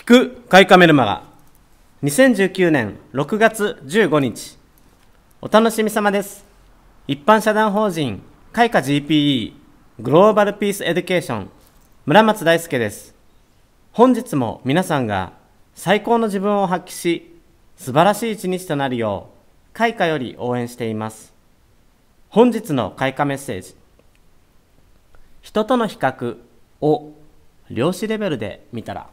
聞く開花メルマガ2019年6月15日お楽しみ様です一般社団法人開花 GPE グローバルピースエデュケーション村松大輔です本日も皆さんが最高の自分を発揮し素晴らしい一日となるよう開花より応援しています本日の開花メッセージ人との比較を量子レベルで見たら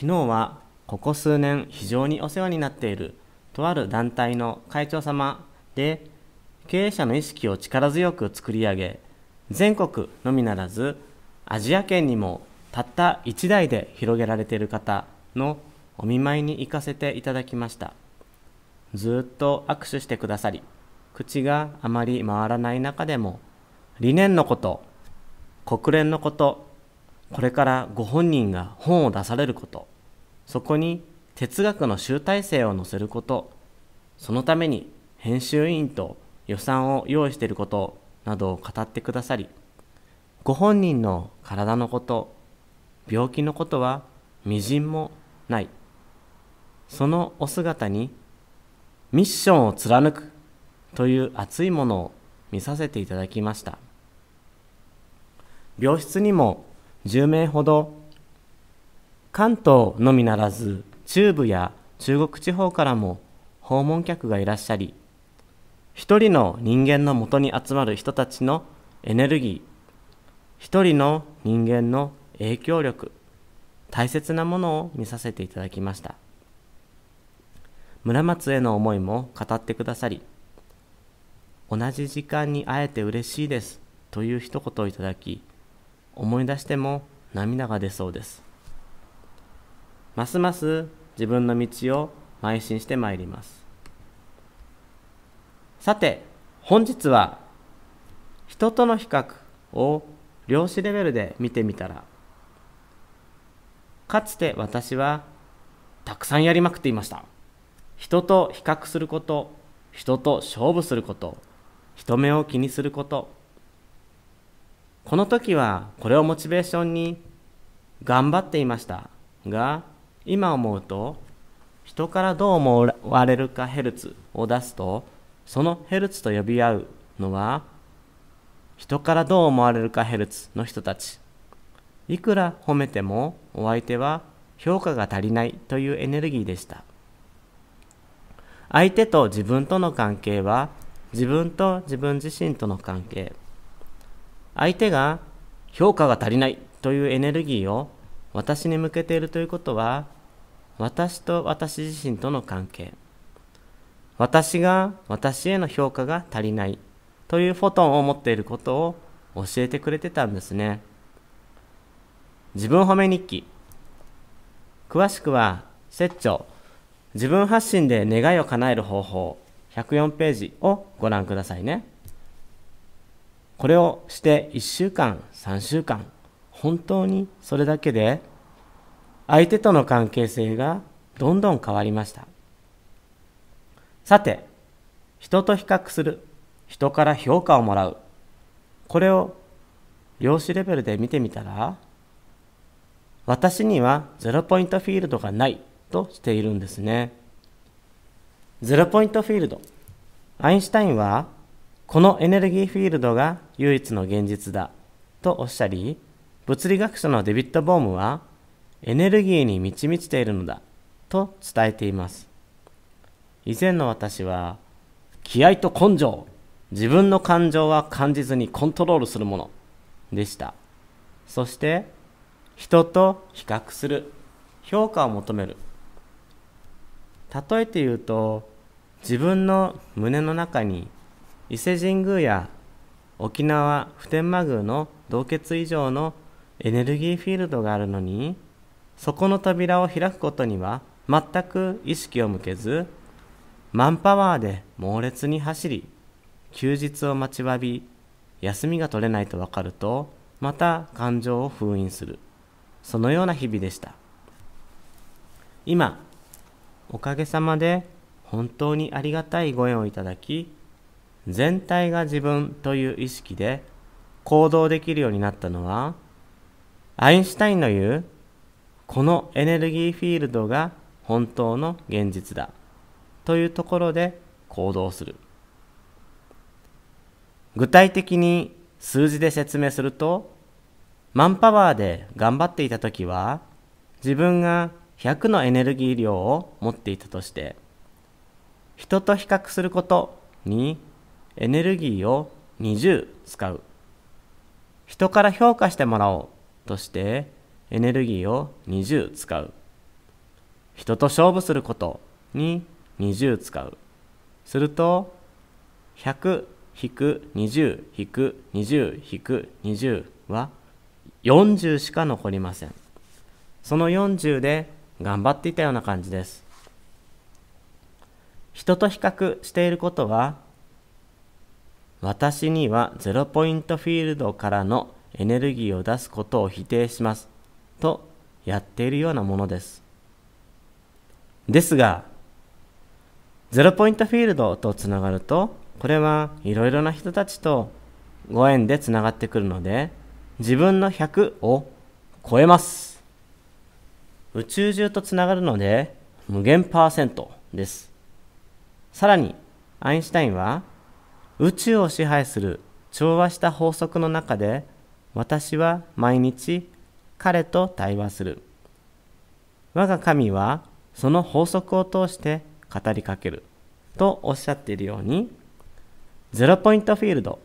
昨日はここ数年非常にお世話になっているとある団体の会長様で経営者の意識を力強く作り上げ全国のみならずアジア圏にもたった1台で広げられている方のお見舞いに行かせていただきましたずっと握手してくださり口があまり回らない中でも理念のこと国連のことこれからご本人が本を出されることそこに哲学の集大成を載せることそのために編集委員と予算を用意していることなどを語ってくださりご本人の体のこと病気のことは微塵もないそのお姿にミッションを貫くという熱いものを見させていただきました病室にも10名ほど関東のみならず中部や中国地方からも訪問客がいらっしゃり一人の人間のもとに集まる人たちのエネルギー一人の人間の影響力大切なものを見させていただきました村松への思いも語ってくださり同じ時間に会えて嬉しいですという一言をいただき思い出しても涙が出そうですますます自分の道を邁進してまいりますさて本日は人との比較を量子レベルで見てみたらかつて私はたくさんやりまくっていました人と比較すること人と勝負すること人目を気にすることこの時はこれをモチベーションに頑張っていましたが今思うと人からどう思われるかヘルツを出すとそのヘルツと呼び合うのは人からどう思われるかヘルツの人たちいくら褒めてもお相手は評価が足りないというエネルギーでした相手と自分との関係は自分と自分自身との関係相手が評価が足りないというエネルギーを私に向けているということは私と私自身との関係私が私への評価が足りないというフォトンを持っていることを教えてくれてたんですね自分褒め日記詳しくは説教自分発信で願いを叶える方法104ページをご覧くださいねこれをして1週間3週間本当にそれだけで相手との関係性がどんどん変わりましたさて人と比較する人から評価をもらうこれを量子レベルで見てみたら私にはゼロポイントフィールドがないとしているんですねゼロポイントフィールドアインシュタインはこのエネルギーフィールドが唯一の現実だとおっしゃり物理学者のデビッド・ボームはエネルギーに満ち満ちているのだと伝えています以前の私は気合と根性自分の感情は感じずにコントロールするものでしたそして人と比較する評価を求める例えて言うと自分の胸の中に伊勢神宮や沖縄普天間宮の洞穴以上のエネルギーフィールドがあるのにそこの扉を開くことには全く意識を向けずマンパワーで猛烈に走り休日を待ちわび休みが取れないと分かるとまた感情を封印するそのような日々でした今おかげさまで本当にありがたいご縁をいただき全体が自分という意識で行動できるようになったのはアインシュタインの言うこのエネルギーフィールドが本当の現実だというところで行動する具体的に数字で説明するとマンパワーで頑張っていた時は自分が100のエネルギー量を持っていたとして人と比較することにエネルギーを20使う人から評価してもらおうとしてエネルギーを20使う人と勝負することに20使うすると100-20-20-20は40しか残りませんその40で頑張っていたような感じです人と比較していることは私にはゼロポイントフィールドからのエネルギーを出すことを否定しますとやっているようなものです。ですが、ゼロポイントフィールドとつながると、これはいろいろな人たちとご縁でつながってくるので、自分の100を超えます。宇宙中とつながるので、無限パーセントです。さらに、アインシュタインは宇宙を支配する調和した法則の中で私は毎日彼と対話する我が神はその法則を通して語りかけるとおっしゃっているようにゼロポイントフィールド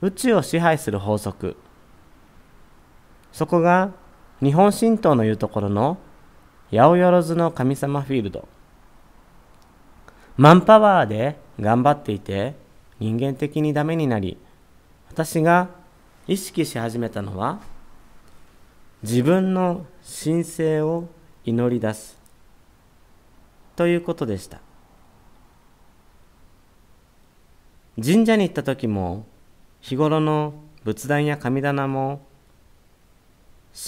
宇宙を支配する法則そこが日本神道のいうところの八百万の神様フィールドマンパワーで頑張っていて人間的にダメになり私が意識し始めたのは自分の神聖を祈り出すということでした神社に行った時も日頃の仏壇や神棚も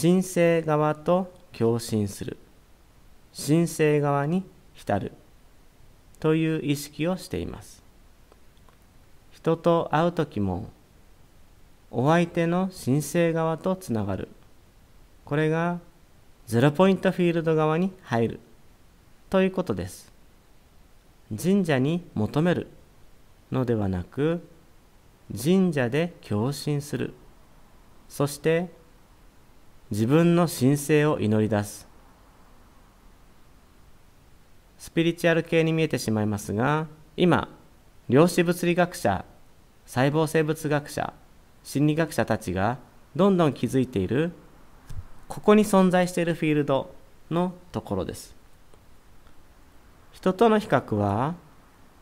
神聖側と共振する神聖側に浸るという意識をしています人と会う時もお相手の申請側とつながるこれがゼロポイントフィールド側に入るということです神社に求めるのではなく神社で共振するそして自分の神聖を祈り出すスピリチュアル系に見えてしまいますが今量子物理学者細胞生物学者心理学者たちがどんどん気づいているここに存在しているフィールドのところです人との比較は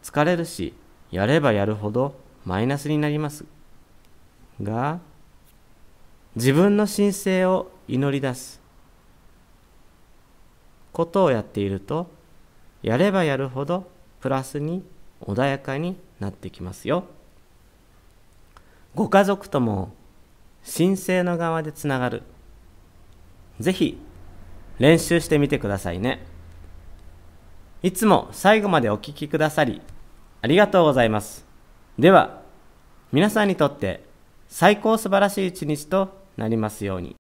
疲れるしやればやるほどマイナスになりますが自分の神聖を祈り出すことをやっているとやればやるほどプラスに穏やかになってきますよ。ご家族とも神聖の側でつながるぜひ練習してみてくださいねいつも最後までお聴きくださりありがとうございますでは皆さんにとって最高素晴らしい一日となりますように。